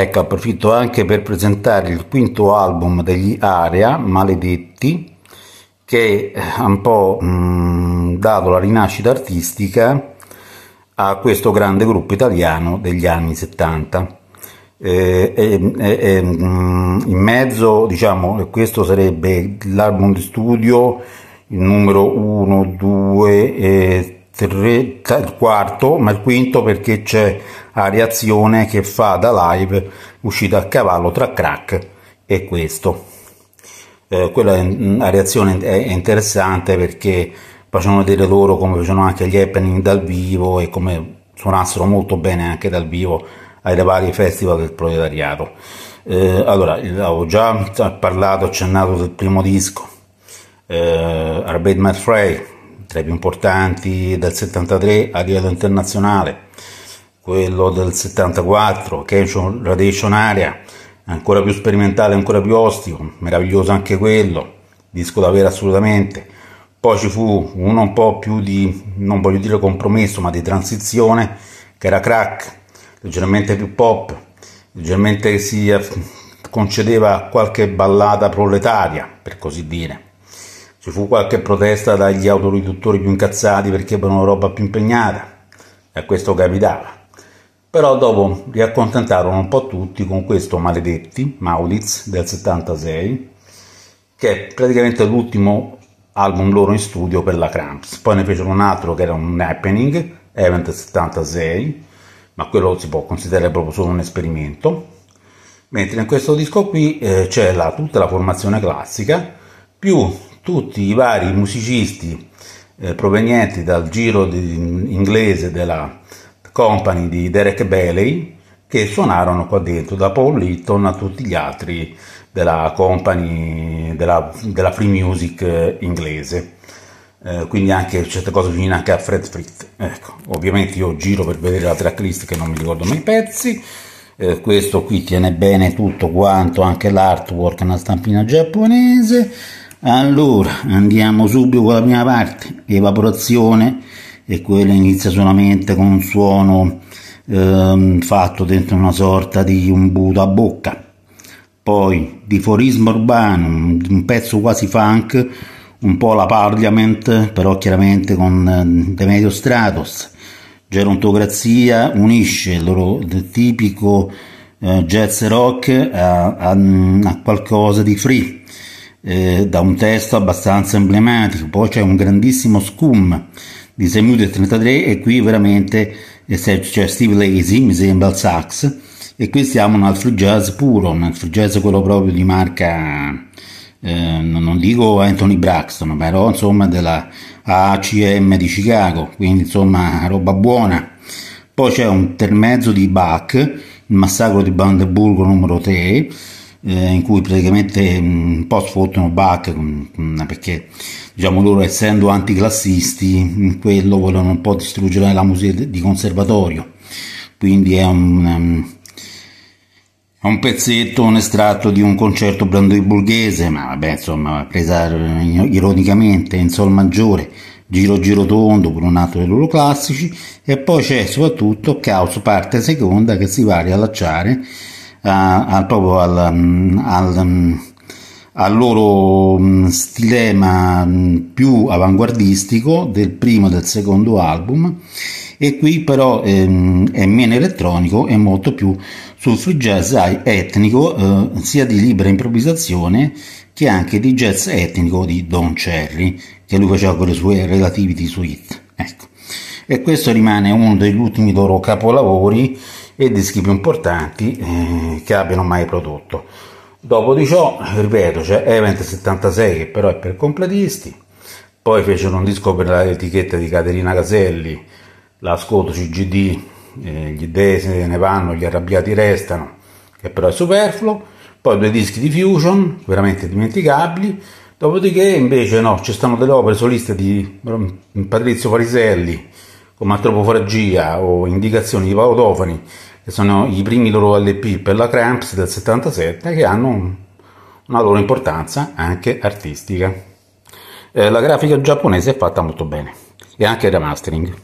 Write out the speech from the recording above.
Ecco, approfitto anche per presentare il quinto album degli Area, Maledetti, che ha eh, un po' mh, mm, dato la rinascita artistica a questo grande gruppo italiano degli anni 70. Eh, e, eh, eh, in mezzo, diciamo, questo sarebbe l'album di studio, il numero 1, 2, 3 tre, tre, quarto, ma il quinto perché c'è Ariazione che fa da live uscita a cavallo tra crack e questo. Eh, quella mm, Ariazione è interessante perché facevano vedere loro come facevano anche gli happening dal vivo e come suonassero molto bene anche dal vivo ai vari festival del proletariato. Eh, allora, ho già parlato, accennato del primo disco, eh, Arbeit My Frey, tra i più importanti del 73 a livello internazionale, quello del 74, Cation Radiation Area, ancora più sperimentale, ancora più ostico, meraviglioso anche quello, disco da avere assolutamente. Poi ci fu uno un po' più di, non voglio dire compromesso, ma di transizione, che era crack, leggermente più pop, leggermente si concedeva qualche ballata proletaria, per così dire. Ci fu qualche protesta dagli autoriduttori più incazzati perché avevano roba più impegnata, e questo capitava. Però dopo riaccontentarono un po' tutti con questo maledetti Maulitz del 76, che è praticamente l'ultimo album loro in studio per la Cramps. Poi ne fecero un altro che era un happening, Event 76, ma quello si può considerare proprio solo un esperimento. Mentre in questo disco qui eh, c'è la, tutta la formazione classica, più tutti i vari musicisti eh, provenienti dal giro di, inglese della company di Derek Bailey che suonarono qua dentro, da Paul Litton a tutti gli altri della company, della, della free music eh, inglese. Eh, quindi anche certe cose vicine anche a Fred Fritz. Ecco, ovviamente io giro per vedere la tracklist che non mi ricordo mai i pezzi. Eh, questo qui tiene bene tutto quanto, anche l'artwork, una stampina giapponese. Allora, andiamo subito con la prima parte, evaporazione, e quella inizia solamente con un suono ehm, fatto dentro una sorta di imbuto a bocca. Poi, diforismo urbano, un pezzo quasi funk, un po' la Parliament, però chiaramente con eh, Medio Stratos. Gerontocrazia unisce il loro il tipico eh, jazz rock a, a, a qualcosa di free eh, da un testo abbastanza emblematico. Poi c'è un grandissimo scum di 6 e 33 e qui veramente eh, c'è cioè Steve Lazy, mi sembra, il sax e qui siamo un altro jazz puro, un altro jazz quello proprio di marca... Eh, non dico Anthony Braxton, però insomma della ACM di Chicago, quindi insomma roba buona. Poi c'è un intermezzo di Bach, il massacro di Brandeburgo numero 3, eh, in cui praticamente mm, un po' sfottono Bach mm, mm, perché diciamo loro essendo anticlassisti in quello vogliono un po' distruggere la musica di conservatorio quindi è un, um, un pezzetto, un estratto di un concerto brandeburghese, ma vabbè, insomma, presa eh, ironicamente in sol maggiore, giro giro tondo con un altro dei loro classici, e poi c'è soprattutto Caos parte seconda che si va a riallacciare a, proprio al, mm, al, mm, al loro mm, stilema più avanguardistico del primo e del secondo album e qui però ehm, è meno elettronico e molto più sul free jazz etnico eh, sia di libera improvvisazione che anche di jazz etnico di Don Cherry che lui faceva con le sue relativity suite ecco. e questo rimane uno degli ultimi loro capolavori e dischi più importanti eh, che abbiano mai prodotto. Dopo di ciò, ripeto, c'è Event 76 che però è per completisti, poi fecero un disco per l'etichetta di Caterina Caselli, la l'ascolto CGD, eh, gli dei se ne vanno, gli arrabbiati restano, che però è superfluo, poi due dischi di Fusion, veramente dimenticabili, dopodiché invece no, ci stanno delle opere soliste di mm, Patrizio Fariselli, come Antropofragia o Indicazioni di Paolo Tofani, che sono i primi loro LP per la Cramps del 77 che hanno un, una loro importanza anche artistica. Eh, la grafica giapponese è fatta molto bene e anche il remastering.